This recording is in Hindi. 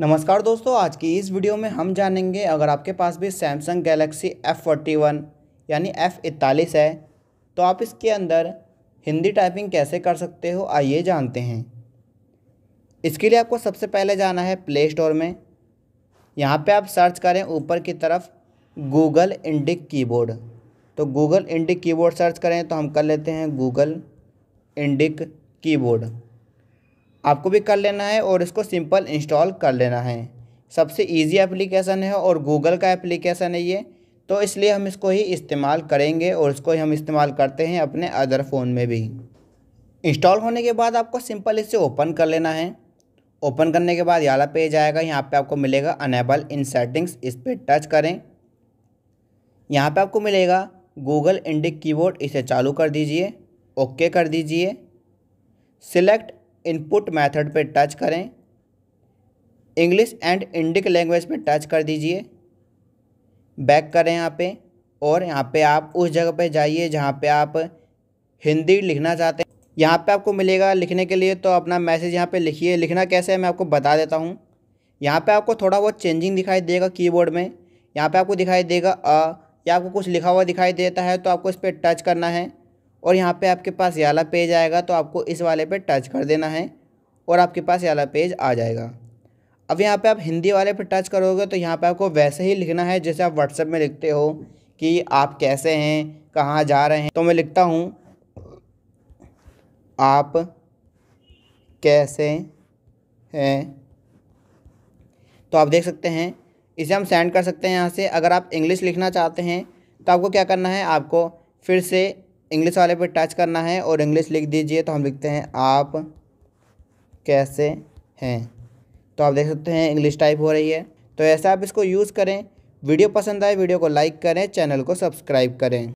नमस्कार दोस्तों आज की इस वीडियो में हम जानेंगे अगर आपके पास भी Samsung Galaxy F forty one यानी एफ़ इकतालीस है तो आप इसके अंदर हिंदी टाइपिंग कैसे कर सकते हो आइए जानते हैं इसके लिए आपको सबसे पहले जाना है प्ले स्टोर में यहाँ पे आप सर्च करें ऊपर की तरफ गूगल इंडिक कीबोर्ड तो गूगल इंडिक कीबोर्ड सर्च करें तो हम कर लेते हैं गूगल इंडिक कीबोर्ड आपको भी कर लेना है और इसको सिंपल इंस्टॉल कर लेना है सबसे ईजी एप्लीकेशन है और गूगल का एप्लीकेशन है ये तो इसलिए हम इसको ही इस्तेमाल करेंगे और इसको ही हम इस्तेमाल करते हैं अपने अदर फ़ोन में भी इंस्टॉल होने के बाद आपको सिंपल इसे ओपन कर लेना है ओपन करने के बाद याला पेज आएगा यहाँ पे आपको मिलेगा अनेबल इन सेटिंग्स इस पर टच करें यहाँ पे आपको मिलेगा गूगल इंडिक कीबोर्ड इसे चालू कर दीजिए ओके कर दीजिए सिलेक्ट इनपुट मेथड पे टच करें इंग्लिश एंड इंडिक लैंग्वेज पे टच कर दीजिए बैक करें यहाँ पे और यहाँ पे आप उस जगह पे जाइए जहाँ पे आप हिंदी लिखना चाहते हैं यहाँ पे आपको मिलेगा लिखने के लिए तो अपना मैसेज यहाँ पे लिखिए लिखना कैसे है मैं आपको बता देता हूँ यहाँ पे आपको थोड़ा बहुत चेंजिंग दिखाई देगा कीबोर्ड में यहाँ पे आपको दिखाई देगा अ या आपको कुछ लिखा हुआ दिखाई देता है तो आपको इस पर टच करना है और यहाँ पे आपके पास याला पेज आएगा तो आपको इस वाले पे टच कर देना है और आपके पास याला पेज आ जाएगा अब यहाँ पे आप हिंदी वाले पे टच करोगे तो यहाँ पे आपको वैसे ही लिखना है जैसे आप व्हाट्सएप में लिखते हो कि आप कैसे हैं कहाँ जा रहे हैं तो मैं लिखता हूँ आप कैसे हैं तो आप देख सकते हैं इसे हम सेंड कर सकते हैं यहाँ से अगर आप इंग्लिश लिखना चाहते हैं तो आपको क्या करना है आपको फिर से इंग्लिश वाले पे टच करना है और इंग्लिश लिख दीजिए तो हम लिखते हैं आप कैसे हैं तो आप देख सकते हैं इंग्लिश टाइप हो रही है तो ऐसा आप इसको यूज़ करें वीडियो पसंद आए वीडियो को लाइक करें चैनल को सब्सक्राइब करें